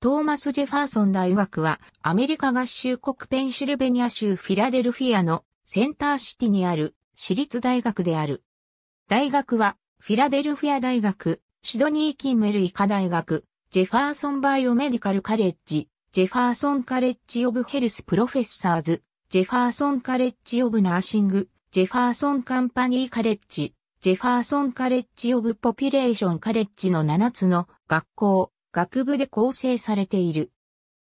トーマス・ジェファーソン大学はアメリカ合衆国ペンシルベニア州フィラデルフィアのセンターシティにある私立大学である。大学はフィラデルフィア大学、シドニー・キンメル医科大学、ジェファーソン・バイオメディカル・カレッジ、ジェファーソン・カレッジ・オブ・ヘルス・プロフェッサーズ、ジェファーソン・カレッジ・オブ・ナーシング、ジェファーソン・カンパニー・カレッジ、ジェファーソン・カレッジ・オブ・ポピュレーション・カレッジの7つの学校、学部で構成されている。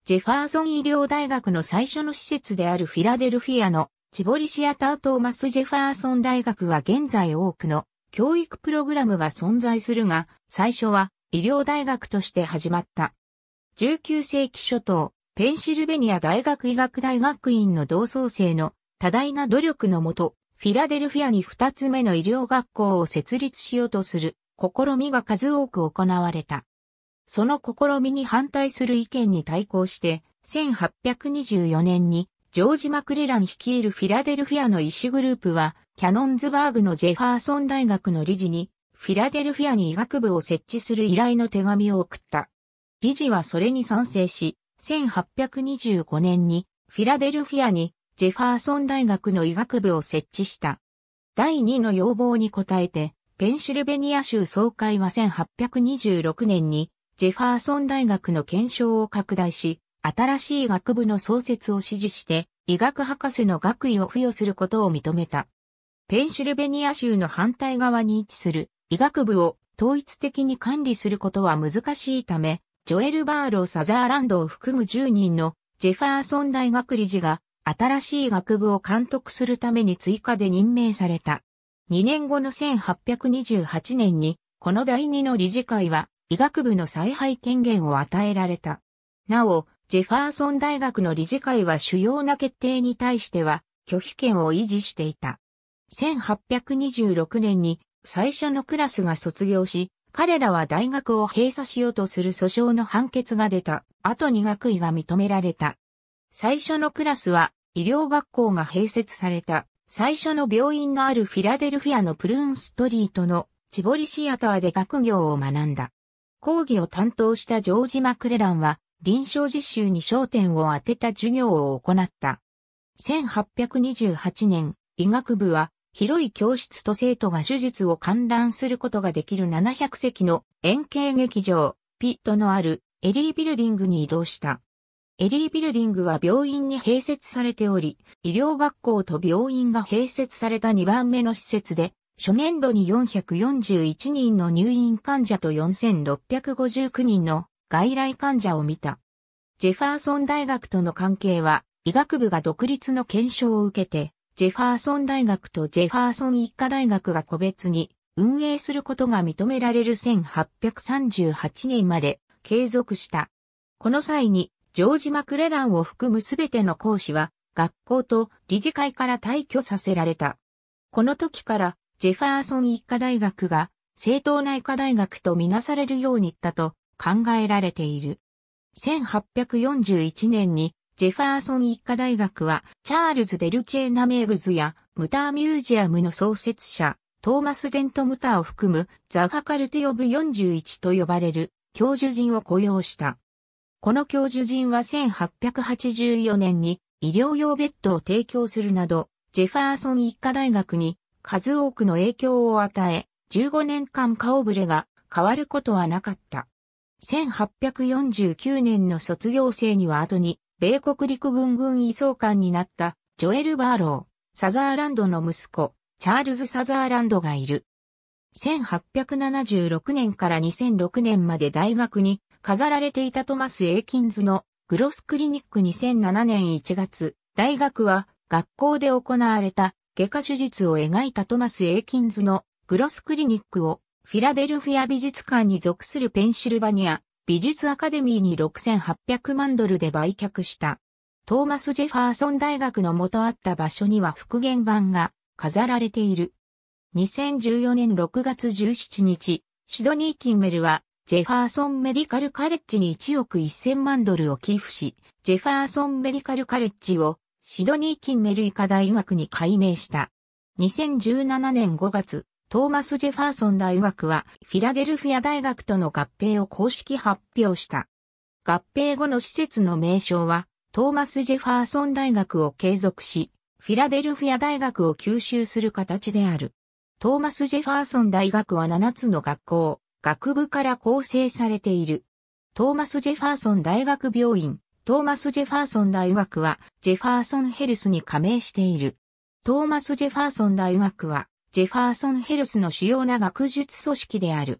ジェファーソン医療大学の最初の施設であるフィラデルフィアのチボリシアタートーマス・ジェファーソン大学は現在多くの教育プログラムが存在するが、最初は医療大学として始まった。19世紀初頭、ペンシルベニア大学医学大学院の同窓生の多大な努力のもと、フィラデルフィアに2つ目の医療学校を設立しようとする試みが数多く行われた。その試みに反対する意見に対抗して、1824年にジョージ・マクレラン率いるフィラデルフィアの医師グループは、キャノンズバーグのジェファーソン大学の理事に、フィラデルフィアに医学部を設置する依頼の手紙を送った。理事はそれに賛成し、1825年にフィラデルフィアにジェファーソン大学の医学部を設置した。第2の要望に応えて、ペンシルベニア州総会は1826年にジェファーソン大学の検証を拡大し、新しい学部の創設を指示して、医学博士の学位を付与することを認めた。ペンシルベニア州の反対側に位置する医学部を統一的に管理することは難しいため、ジョエル・バーロー・サザーランドを含む10人のジェファーソン大学理事が新しい学部を監督するために追加で任命された。2年後の1828年に、この第2の理事会は医学部の采配権限を与えられた。なお、ジェファーソン大学の理事会は主要な決定に対しては拒否権を維持していた。1826年に最初のクラスが卒業し、彼らは大学を閉鎖しようとする訴訟の判決が出た後に学位が認められた。最初のクラスは医療学校が併設された最初の病院のあるフィラデルフィアのプルーンストリートのチボリシアターで学業を学んだ。講義を担当したジョージ・マクレランは、臨床実習に焦点を当てた授業を行った。1828年、医学部は、広い教室と生徒が手術を観覧することができる700席の円形劇場、ピットのあるエリービルディングに移動した。エリービルディングは病院に併設されており、医療学校と病院が併設された2番目の施設で、初年度に441人の入院患者と4659人の外来患者を見た。ジェファーソン大学との関係は、医学部が独立の検証を受けて、ジェファーソン大学とジェファーソン一科大学が個別に運営することが認められる1838年まで継続した。この際に、ジョージ・マクレランを含むすべての講師は、学校と理事会から退去させられた。この時から、ジェファーソン一科大学が正当な医科大学とみなされるようにったと考えられている。1841年にジェファーソン一家大学はチャールズ・デルチェーナ・メーグズやムターミュージアムの創設者トーマス・デント・ムターを含むザ・ファカルティ・オブ41と呼ばれる教授陣を雇用した。この教授陣は1884年に医療用ベッドを提供するなどジェファーソン一家大学に数多くの影響を与え、15年間顔ぶれが変わることはなかった。1849年の卒業生には後に、米国陸軍軍移総監になったジョエル・バーロー、サザーランドの息子、チャールズ・サザーランドがいる。1876年から2006年まで大学に飾られていたトマス・エイキンズのグロスクリニック2007年1月、大学は学校で行われた外科手術を描いたトマス・エイキンズのグロスクリニックをフィラデルフィア美術館に属するペンシルバニア美術アカデミーに6800万ドルで売却した。トーマス・ジェファーソン大学の元あった場所には復元版が飾られている。2014年6月17日、シドニー・キンメルはジェファーソンメディカルカレッジに1億1000万ドルを寄付し、ジェファーソンメディカルカレッジをシドニーキンメルイカ大学に改名した。2017年5月、トーマス・ジェファーソン大学はフィラデルフィア大学との合併を公式発表した。合併後の施設の名称はトーマス・ジェファーソン大学を継続し、フィラデルフィア大学を吸収する形である。トーマス・ジェファーソン大学は7つの学校、学部から構成されている。トーマス・ジェファーソン大学病院、トーマス・ジェファーソン大学は、ジェファーソンヘルスに加盟している。トーマス・ジェファーソン大学は、ジェファーソンヘルスの主要な学術組織である。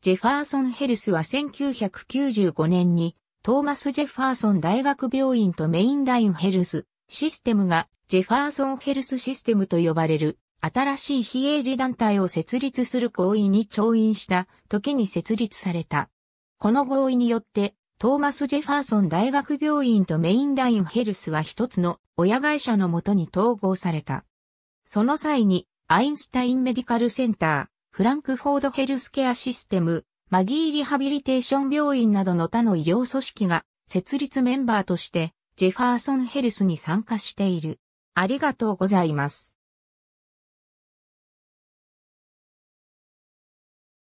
ジェファーソンヘルスは1995年に、トーマス・ジェファーソン大学病院とメインラインヘルスシステムが、ジェファーソンヘルスシステムと呼ばれる、新しい非営利団体を設立する行為に調印した時に設立された。この合意によって、トーマス・ジェファーソン大学病院とメインラインヘルスは一つの親会社のもとに統合された。その際に、アインスタインメディカルセンター、フランクフォードヘルスケアシステム、マギーリハビリテーション病院などの他の医療組織が設立メンバーとしてジェファーソンヘルスに参加している。ありがとうございます。